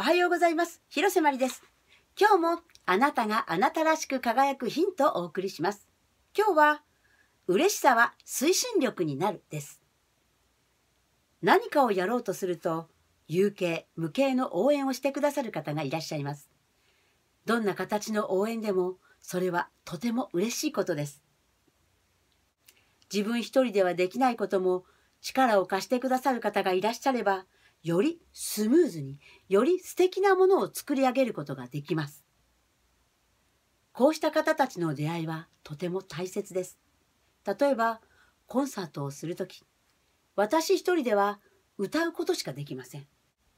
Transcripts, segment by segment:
おはようございます。広瀬まりです。今日もあなたがあなたらしく輝くヒントをお送りします。今日は、嬉しさは推進力になるです。何かをやろうとすると、有形、無形の応援をしてくださる方がいらっしゃいます。どんな形の応援でも、それはとても嬉しいことです。自分一人ではできないことも、力を貸してくださる方がいらっしゃれば、よりスムーズにより素敵なものを作り上げることができます。こうした方たちの出会いはとても大切です。例えばコンサートをする時、私一人では歌うことしかできません。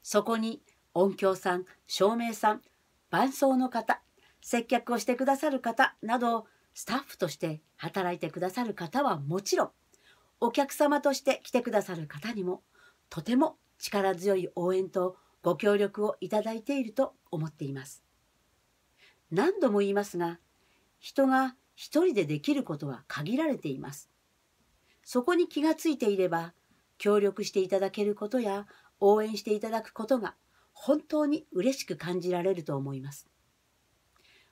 そこに音響さん、照明さん、伴奏の方、接客をしてくださる方などスタッフとして働いてくださる方はもちろんお客様として来てくださる方にもとても力強い応援とご協力をいただいていると思っています。何度も言いますが、人が一人でできることは限られています。そこに気がついていれば、協力していただけることや応援していただくことが本当に嬉しく感じられると思います。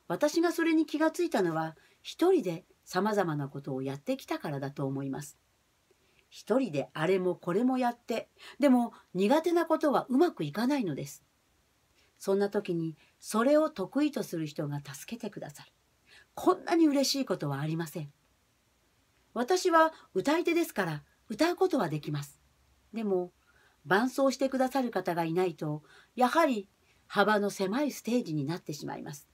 私がそれに気がついたのは、一人で様々なことをやってきたからだと思います。一人であれもこれもやってでも苦手なことはうまくいかないのですそんな時にそれを得意とする人が助けてくださるこんなに嬉しいことはありません私は歌い手ですから歌うことはできますでも伴奏してくださる方がいないとやはり幅の狭いステージになってしまいます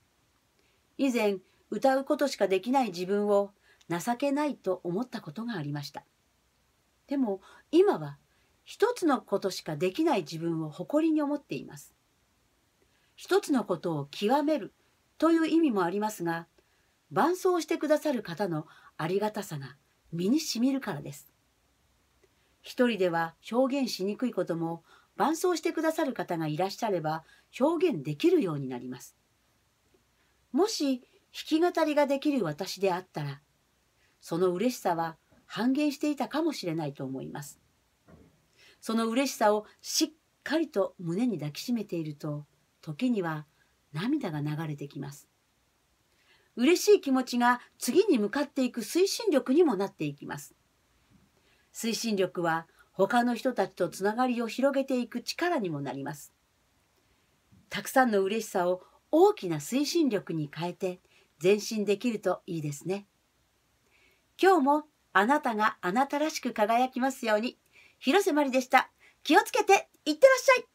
以前歌うことしかできない自分を情けないと思ったことがありましたでも今は一つのことしかできない自分を誇りに思っています。一つのことを極めるという意味もありますが、伴走してくださる方のありがたさが身にしみるからです。一人では表現しにくいことも伴走してくださる方がいらっしゃれば表現できるようになります。もし弾き語りができる私であったら、その嬉しさは半減していたかもしれないと思います。その嬉しさをしっかりと胸に抱きしめていると、時には涙が流れてきます。嬉しい気持ちが次に向かっていく推進力にもなっていきます。推進力は他の人たちとつながりを広げていく力にもなります。たくさんの嬉しさを大きな推進力に変えて前進できるといいですね。今日もあなたがあなたらしく輝きますように広瀬まりでした気をつけていってらっしゃい